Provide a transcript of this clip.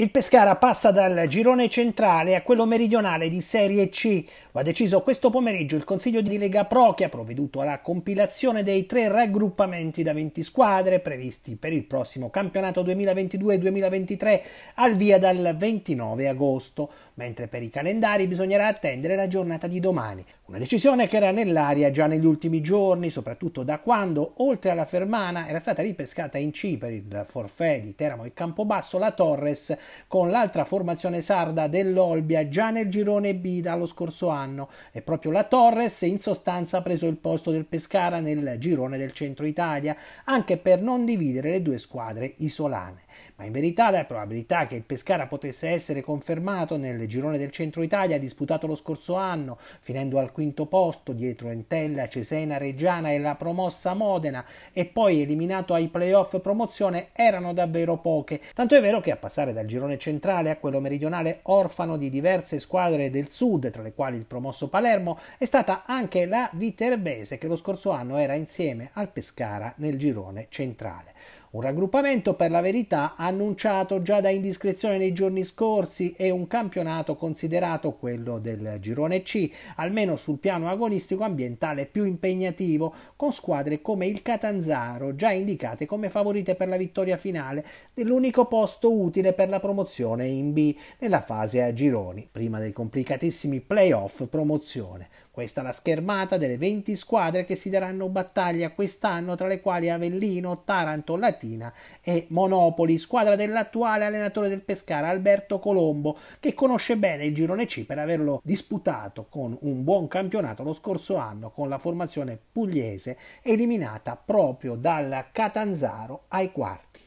Il Pescara passa dal girone centrale a quello meridionale di Serie C. Va deciso questo pomeriggio il Consiglio di Lega Pro che ha provveduto alla compilazione dei tre raggruppamenti da 20 squadre previsti per il prossimo campionato 2022-2023 al via dal 29 agosto, mentre per i calendari bisognerà attendere la giornata di domani. Una decisione che era nell'aria già negli ultimi giorni, soprattutto da quando, oltre alla Fermana, era stata ripescata in C per il forfè di Teramo e Campobasso la Torres con l'altra formazione sarda dell'Olbia già nel girone B dallo scorso anno e proprio la Torres in sostanza ha preso il posto del Pescara nel girone del centro Italia, anche per non dividere le due squadre isolane ma in verità la probabilità che il Pescara potesse essere confermato nel girone del Centro Italia disputato lo scorso anno, finendo al quinto posto dietro Entella, Cesena, Reggiana e la promossa Modena e poi eliminato ai playoff promozione erano davvero poche, tanto è vero che a passare dal girone centrale a quello meridionale orfano di diverse squadre del sud, tra le quali il promosso Palermo, è stata anche la Viterbese che lo scorso anno era insieme al Pescara nel girone centrale. Un raggruppamento per la verità annunciato già da indiscrezione nei giorni scorsi e un campionato considerato quello del girone C, almeno sul piano agonistico ambientale più impegnativo, con squadre come il Catanzaro già indicate come favorite per la vittoria finale dell'unico posto utile per la promozione in B nella fase a gironi, prima dei complicatissimi playoff promozione. Questa è la schermata delle 20 squadre che si daranno battaglia quest'anno, tra le quali Avellino, Taranto, Latina e Monopoli, squadra dell'attuale allenatore del Pescara Alberto Colombo, che conosce bene il girone C per averlo disputato con un buon campionato lo scorso anno con la formazione pugliese eliminata proprio dal Catanzaro ai quarti.